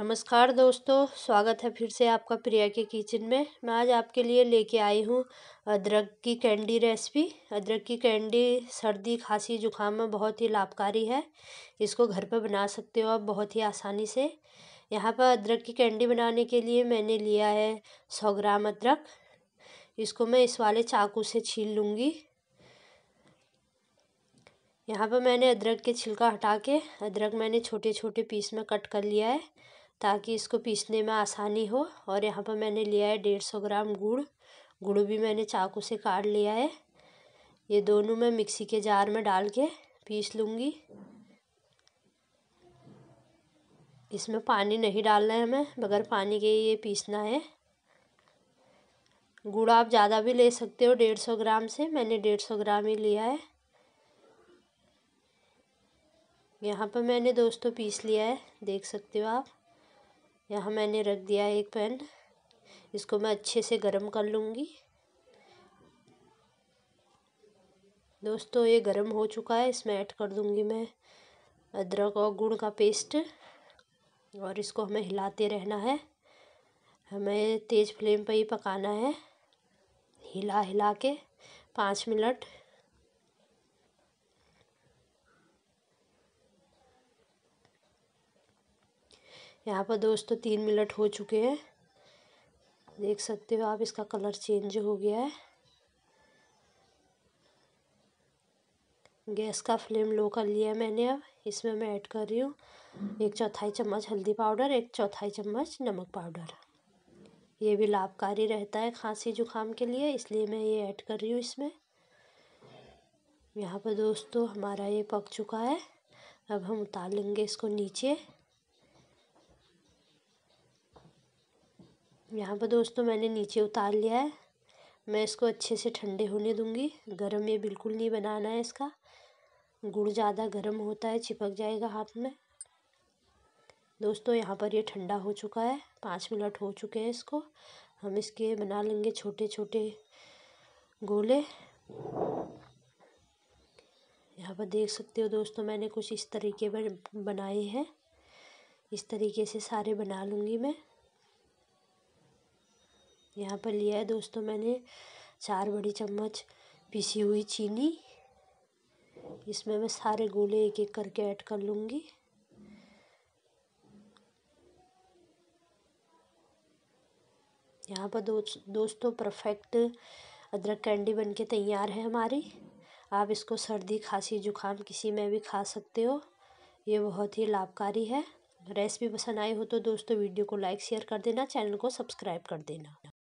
नमस्कार दोस्तों स्वागत है फिर से आपका प्रिया के किचन में मैं आज आपके लिए लेके आई हूँ अदरक की कैंडी रेसिपी अदरक की कैंडी सर्दी खांसी जुकाम में बहुत ही लाभकारी है इसको घर पर बना सकते हो आप बहुत ही आसानी से यहाँ पर अदरक की कैंडी बनाने के लिए मैंने लिया है सौ ग्राम अदरक इसको मैं इस वाले चाकू से छील लूँगी यहाँ पर मैंने अदरक के छिलका हटा के अदरक मैंने छोटे छोटे पीस में कट कर लिया है ताकि इसको पीसने में आसानी हो और यहाँ पर मैंने लिया है डेढ़ सौ ग्राम गुड़ गुड़ भी मैंने चाकू से काट लिया है ये दोनों मैं मिक्सी के जार में डाल के पीस लूँगी इसमें पानी नहीं डालना है हमें बगैर पानी के ये पीसना है गुड़ आप ज़्यादा भी ले सकते हो डेढ़ सौ ग्राम से मैंने डेढ़ सौ ग्राम ही लिया है यहाँ पर मैंने दोस्तों पीस लिया है देख सकते हो आप यहाँ मैंने रख दिया है एक पैन इसको मैं अच्छे से गर्म कर लूँगी दोस्तों ये गर्म हो चुका है इसमें ऐड कर दूँगी मैं अदरक और गुड़ का पेस्ट और इसको हमें हिलाते रहना है हमें तेज़ फ्लेम पर ही पकाना है हिला हिला के पाँच मिनट यहाँ पर दोस्तों तीन मिनट हो चुके हैं देख सकते हो आप इसका कलर चेंज हो गया है गैस का फ्लेम लो कर लिया मैंने अब इसमें मैं ऐड कर रही हूँ एक चौथाई चम्मच हल्दी पाउडर एक चौथाई चम्मच नमक पाउडर ये भी लाभकारी रहता है खांसी जुकाम के लिए इसलिए मैं ये ऐड कर रही हूँ इसमें यहाँ पर दोस्तों हमारा ये पक चुका है अब हम उतार लेंगे इसको नीचे यहाँ पर दोस्तों मैंने नीचे उतार लिया है मैं इसको अच्छे से ठंडे होने दूँगी गर्म ये बिल्कुल नहीं बनाना है इसका गुड़ ज़्यादा गर्म होता है चिपक जाएगा हाथ में दोस्तों यहाँ पर ये ठंडा हो चुका है पाँच मिनट हो चुके हैं इसको हम इसके बना लेंगे छोटे छोटे गोले यहाँ पर देख सकते हो दोस्तों मैंने कुछ इस तरीके पर बनाए हैं इस तरीके से सारे बना लूँगी मैं यहाँ पर लिया है दोस्तों मैंने चार बड़ी चम्मच पिसी हुई चीनी इसमें मैं सारे गोले एक एक करके ऐड कर लूँगी यहाँ पर दो दोस्तों परफेक्ट अदरक कैंडी बन के तैयार है हमारी आप इसको सर्दी खांसी जुकाम किसी में भी खा सकते हो ये बहुत ही लाभकारी है रेसिपी पसंद आई हो तो दोस्तों वीडियो को लाइक शेयर कर देना चैनल को सब्सक्राइब कर देना